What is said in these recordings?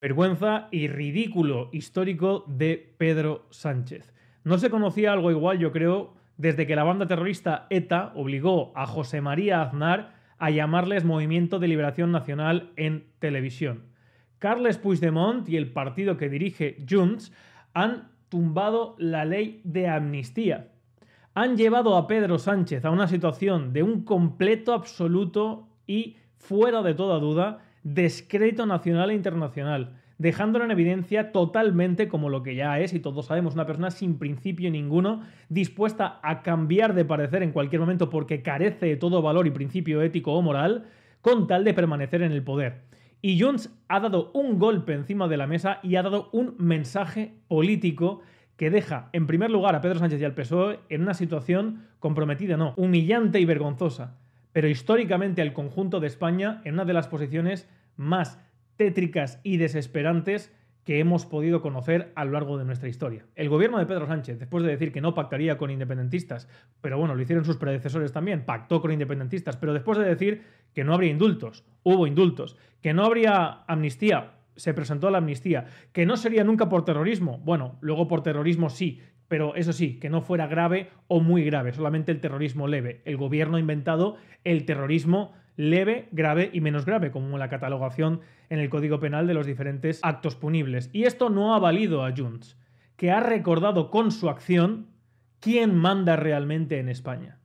Vergüenza y ridículo histórico de Pedro Sánchez. No se conocía algo igual, yo creo, desde que la banda terrorista ETA obligó a José María Aznar a llamarles Movimiento de Liberación Nacional en televisión. Carles Puigdemont y el partido que dirige Junts han tumbado la ley de amnistía. Han llevado a Pedro Sánchez a una situación de un completo absoluto y fuera de toda duda descrédito nacional e internacional, dejándolo en evidencia totalmente como lo que ya es, y todos sabemos, una persona sin principio ninguno, dispuesta a cambiar de parecer en cualquier momento porque carece de todo valor y principio ético o moral, con tal de permanecer en el poder. Y Junts ha dado un golpe encima de la mesa y ha dado un mensaje político que deja, en primer lugar, a Pedro Sánchez y al PSOE en una situación comprometida, no, humillante y vergonzosa pero históricamente al conjunto de España en una de las posiciones más tétricas y desesperantes que hemos podido conocer a lo largo de nuestra historia. El gobierno de Pedro Sánchez, después de decir que no pactaría con independentistas, pero bueno, lo hicieron sus predecesores también, pactó con independentistas, pero después de decir que no habría indultos, hubo indultos, que no habría amnistía, se presentó la amnistía, que no sería nunca por terrorismo, bueno, luego por terrorismo sí, pero eso sí, que no fuera grave o muy grave, solamente el terrorismo leve. El gobierno ha inventado el terrorismo leve, grave y menos grave, como la catalogación en el Código Penal de los diferentes actos punibles. Y esto no ha valido a Junts, que ha recordado con su acción quién manda realmente en España.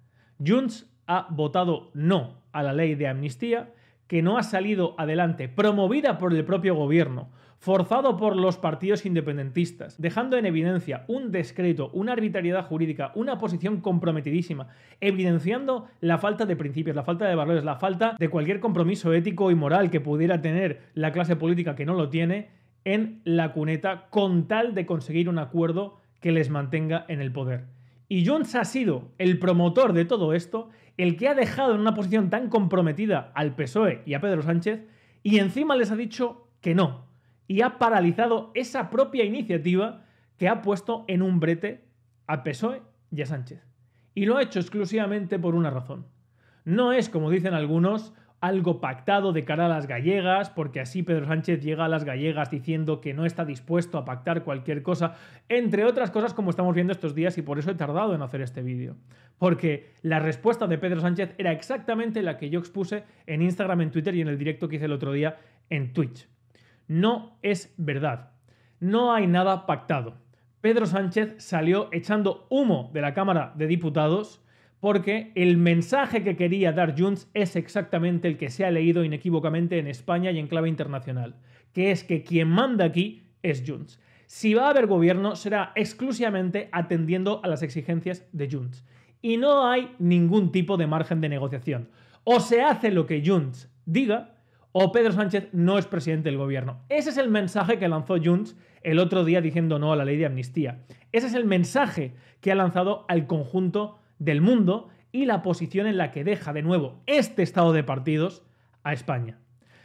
Junts ha votado no a la ley de amnistía que no ha salido adelante, promovida por el propio gobierno, forzado por los partidos independentistas, dejando en evidencia un descrédito, una arbitrariedad jurídica, una posición comprometidísima, evidenciando la falta de principios, la falta de valores, la falta de cualquier compromiso ético y moral que pudiera tener la clase política que no lo tiene en la cuneta con tal de conseguir un acuerdo que les mantenga en el poder. Y Jones ha sido el promotor de todo esto el que ha dejado en una posición tan comprometida al PSOE y a Pedro Sánchez, y encima les ha dicho que no, y ha paralizado esa propia iniciativa que ha puesto en un brete a PSOE y a Sánchez. Y lo ha hecho exclusivamente por una razón. No es, como dicen algunos, algo pactado de cara a las gallegas, porque así Pedro Sánchez llega a las gallegas diciendo que no está dispuesto a pactar cualquier cosa, entre otras cosas como estamos viendo estos días y por eso he tardado en hacer este vídeo. Porque la respuesta de Pedro Sánchez era exactamente la que yo expuse en Instagram, en Twitter y en el directo que hice el otro día en Twitch. No es verdad. No hay nada pactado. Pedro Sánchez salió echando humo de la Cámara de Diputados porque el mensaje que quería dar Junts es exactamente el que se ha leído inequívocamente en España y en clave internacional, que es que quien manda aquí es Junts. Si va a haber gobierno será exclusivamente atendiendo a las exigencias de Junts. Y no hay ningún tipo de margen de negociación. O se hace lo que Junts diga, o Pedro Sánchez no es presidente del gobierno. Ese es el mensaje que lanzó Junts el otro día diciendo no a la ley de amnistía. Ese es el mensaje que ha lanzado al conjunto del mundo y la posición en la que deja de nuevo este estado de partidos a España.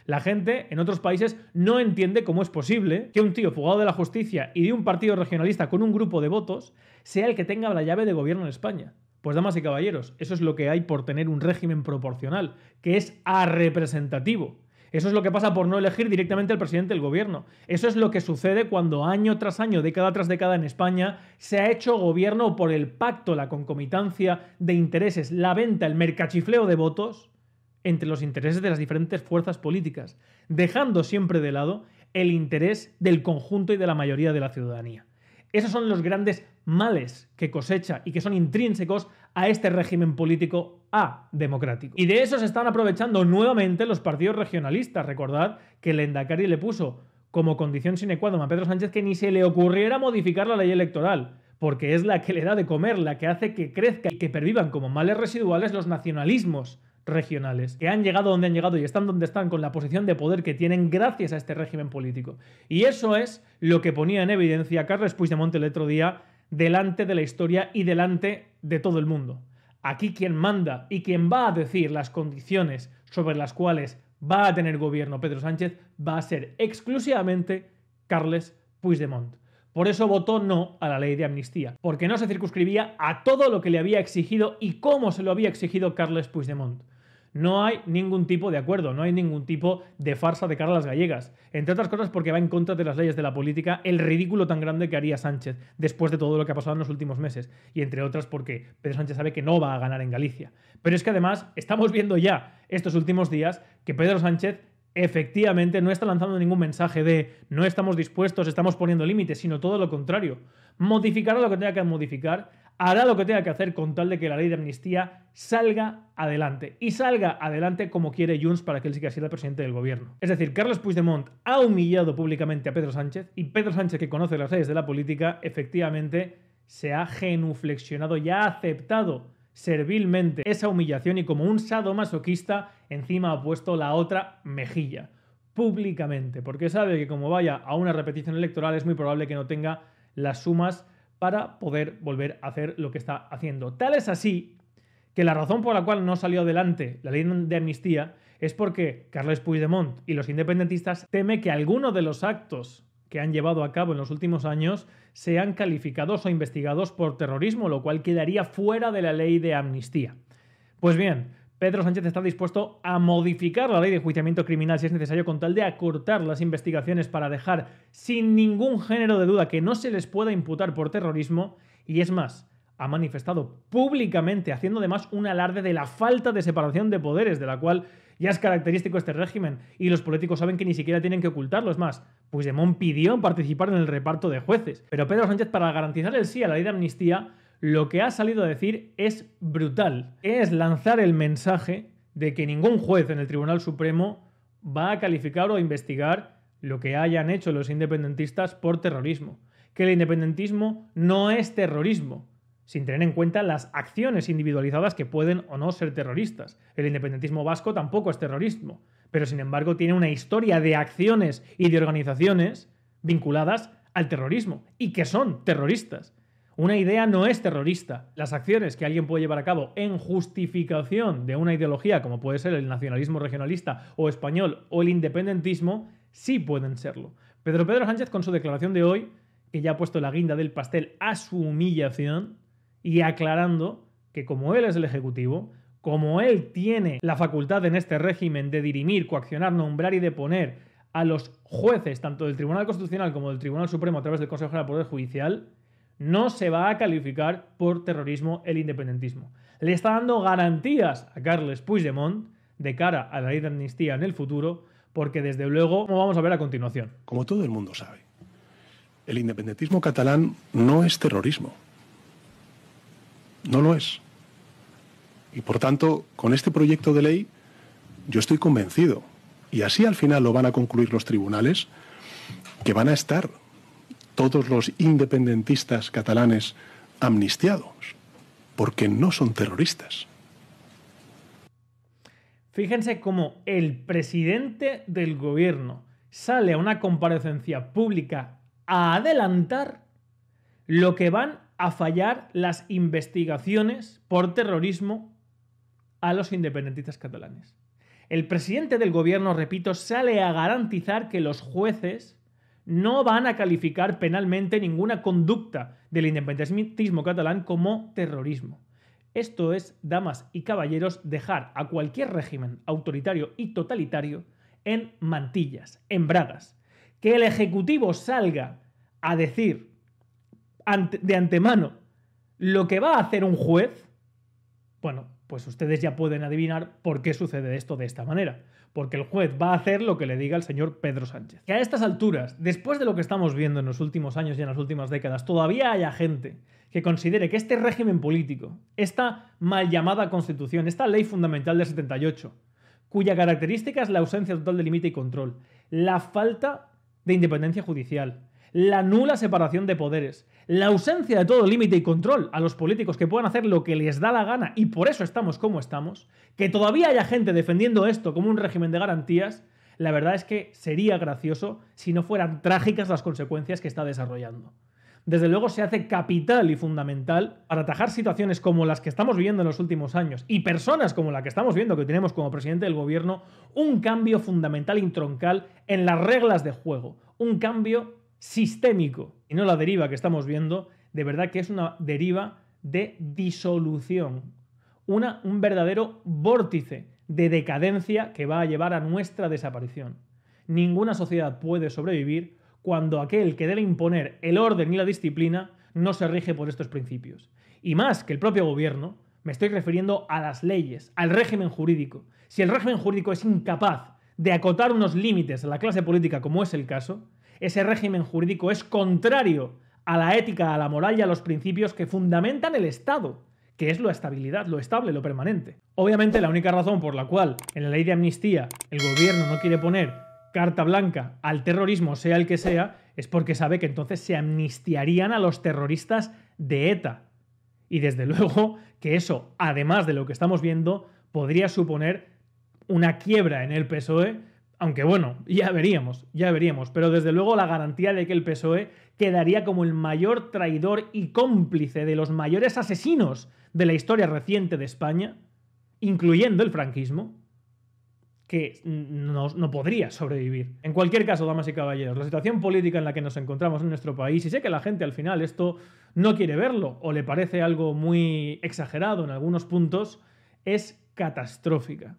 La gente en otros países no entiende cómo es posible que un tío fugado de la justicia y de un partido regionalista con un grupo de votos sea el que tenga la llave de gobierno en España. Pues damas y caballeros, eso es lo que hay por tener un régimen proporcional, que es arrepresentativo. Eso es lo que pasa por no elegir directamente al presidente del gobierno. Eso es lo que sucede cuando año tras año, década tras década en España, se ha hecho gobierno por el pacto, la concomitancia de intereses, la venta, el mercachifleo de votos entre los intereses de las diferentes fuerzas políticas, dejando siempre de lado el interés del conjunto y de la mayoría de la ciudadanía. Esos son los grandes males que cosecha y que son intrínsecos a este régimen político A democrático. Y de eso se están aprovechando nuevamente los partidos regionalistas. Recordad que el Endacari le puso como condición sine qua non a Pedro Sánchez que ni se le ocurriera modificar la ley electoral porque es la que le da de comer, la que hace que crezca y que pervivan como males residuales los nacionalismos regionales, que han llegado donde han llegado y están donde están con la posición de poder que tienen gracias a este régimen político. Y eso es lo que ponía en evidencia Carles Puigdemont el otro día delante de la historia y delante de todo el mundo. Aquí quien manda y quien va a decir las condiciones sobre las cuales va a tener gobierno Pedro Sánchez va a ser exclusivamente Carles Puigdemont. Por eso votó no a la ley de amnistía, porque no se circunscribía a todo lo que le había exigido y cómo se lo había exigido Carles Puigdemont. No hay ningún tipo de acuerdo, no hay ningún tipo de farsa de cara a las gallegas. Entre otras cosas porque va en contra de las leyes de la política el ridículo tan grande que haría Sánchez después de todo lo que ha pasado en los últimos meses. Y entre otras porque Pedro Sánchez sabe que no va a ganar en Galicia. Pero es que además estamos viendo ya estos últimos días que Pedro Sánchez efectivamente no está lanzando ningún mensaje de no estamos dispuestos, estamos poniendo límites, sino todo lo contrario. Modificar lo que tenga que modificar, hará lo que tenga que hacer con tal de que la ley de amnistía salga adelante. Y salga adelante como quiere Junts para que él siga siendo presidente del gobierno. Es decir, Carlos Puigdemont ha humillado públicamente a Pedro Sánchez y Pedro Sánchez, que conoce las leyes de la política, efectivamente se ha genuflexionado y ha aceptado servilmente esa humillación y como un sadomasoquista encima ha puesto la otra mejilla públicamente, porque sabe que como vaya a una repetición electoral es muy probable que no tenga las sumas para poder volver a hacer lo que está haciendo. Tal es así que la razón por la cual no salió adelante la ley de amnistía es porque Carles Puigdemont y los independentistas temen que algunos de los actos que han llevado a cabo en los últimos años sean calificados o investigados por terrorismo, lo cual quedaría fuera de la ley de amnistía. Pues bien, Pedro Sánchez está dispuesto a modificar la ley de juiciamiento criminal si es necesario con tal de acortar las investigaciones para dejar sin ningún género de duda que no se les pueda imputar por terrorismo y es más, ha manifestado públicamente, haciendo además un alarde de la falta de separación de poderes, de la cual ya es característico este régimen, y los políticos saben que ni siquiera tienen que ocultarlo. Es más, Puigdemont pidió participar en el reparto de jueces. Pero Pedro Sánchez, para garantizar el sí a la ley de amnistía, lo que ha salido a decir es brutal. Es lanzar el mensaje de que ningún juez en el Tribunal Supremo va a calificar o a investigar lo que hayan hecho los independentistas por terrorismo. Que el independentismo no es terrorismo, sin tener en cuenta las acciones individualizadas que pueden o no ser terroristas. El independentismo vasco tampoco es terrorismo, pero sin embargo tiene una historia de acciones y de organizaciones vinculadas al terrorismo y que son terroristas. Una idea no es terrorista. Las acciones que alguien puede llevar a cabo en justificación de una ideología, como puede ser el nacionalismo regionalista o español o el independentismo, sí pueden serlo. Pedro Pedro Sánchez, con su declaración de hoy, que ya ha puesto la guinda del pastel a su humillación y aclarando que como él es el Ejecutivo, como él tiene la facultad en este régimen de dirimir, coaccionar, nombrar y deponer a los jueces, tanto del Tribunal Constitucional como del Tribunal Supremo a través del Consejo General la Poder Judicial, no se va a calificar por terrorismo el independentismo. Le está dando garantías a Carles Puigdemont de cara a la ley de amnistía en el futuro, porque desde luego, como vamos a ver a continuación. Como todo el mundo sabe, el independentismo catalán no es terrorismo. No lo es. Y por tanto, con este proyecto de ley, yo estoy convencido, y así al final lo van a concluir los tribunales, que van a estar todos los independentistas catalanes amnistiados, porque no son terroristas. Fíjense cómo el presidente del gobierno sale a una comparecencia pública a adelantar lo que van a fallar las investigaciones por terrorismo a los independentistas catalanes. El presidente del gobierno, repito, sale a garantizar que los jueces no van a calificar penalmente ninguna conducta del independentismo catalán como terrorismo. Esto es, damas y caballeros, dejar a cualquier régimen autoritario y totalitario en mantillas, en bragas. Que el Ejecutivo salga a decir de antemano lo que va a hacer un juez, bueno, pues ustedes ya pueden adivinar por qué sucede esto de esta manera, porque el juez va a hacer lo que le diga el señor Pedro Sánchez. Que a estas alturas, después de lo que estamos viendo en los últimos años y en las últimas décadas, todavía haya gente que considere que este régimen político, esta mal llamada constitución, esta ley fundamental del 78, cuya característica es la ausencia total de límite y control, la falta de independencia judicial, la nula separación de poderes, la ausencia de todo límite y control a los políticos que puedan hacer lo que les da la gana y por eso estamos como estamos, que todavía haya gente defendiendo esto como un régimen de garantías, la verdad es que sería gracioso si no fueran trágicas las consecuencias que está desarrollando. Desde luego se hace capital y fundamental para atajar situaciones como las que estamos viviendo en los últimos años y personas como la que estamos viendo que tenemos como presidente del gobierno, un cambio fundamental introncal en las reglas de juego, un cambio sistémico y no la deriva que estamos viendo, de verdad que es una deriva de disolución, una, un verdadero vórtice de decadencia que va a llevar a nuestra desaparición. Ninguna sociedad puede sobrevivir cuando aquel que debe imponer el orden y la disciplina no se rige por estos principios. Y más que el propio gobierno, me estoy refiriendo a las leyes, al régimen jurídico. Si el régimen jurídico es incapaz de acotar unos límites a la clase política, como es el caso, ese régimen jurídico es contrario a la ética, a la moral y a los principios que fundamentan el Estado, que es lo estabilidad, lo estable, lo permanente. Obviamente la única razón por la cual en la ley de amnistía el gobierno no quiere poner carta blanca al terrorismo, sea el que sea, es porque sabe que entonces se amnistiarían a los terroristas de ETA. Y desde luego que eso, además de lo que estamos viendo, podría suponer una quiebra en el PSOE aunque bueno, ya veríamos, ya veríamos. Pero desde luego la garantía de que el PSOE quedaría como el mayor traidor y cómplice de los mayores asesinos de la historia reciente de España, incluyendo el franquismo, que no, podría sobrevivir. En cualquier caso, damas y caballeros, la situación política en la que nos encontramos en nuestro país, y sé que la gente al final esto no quiere verlo o le parece algo muy exagerado en algunos puntos, es catastrófica.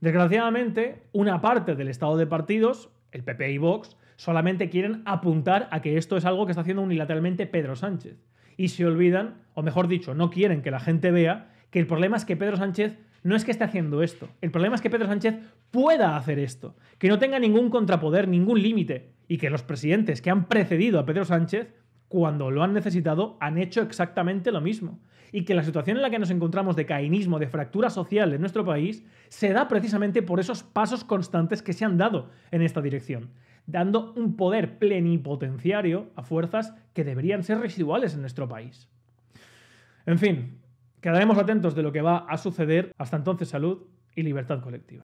Desgraciadamente, una parte del estado de partidos, el PP y Vox, solamente quieren apuntar a que esto es algo que está haciendo unilateralmente Pedro Sánchez. Y se olvidan, o mejor dicho, no quieren que la gente vea que el problema es que Pedro Sánchez no es que esté haciendo esto. El problema es que Pedro Sánchez pueda hacer esto, que no tenga ningún contrapoder, ningún límite, y que los presidentes que han precedido a Pedro Sánchez cuando lo han necesitado, han hecho exactamente lo mismo. Y que la situación en la que nos encontramos de caínismo de fractura social en nuestro país, se da precisamente por esos pasos constantes que se han dado en esta dirección, dando un poder plenipotenciario a fuerzas que deberían ser residuales en nuestro país. En fin, quedaremos atentos de lo que va a suceder. Hasta entonces, salud y libertad colectiva.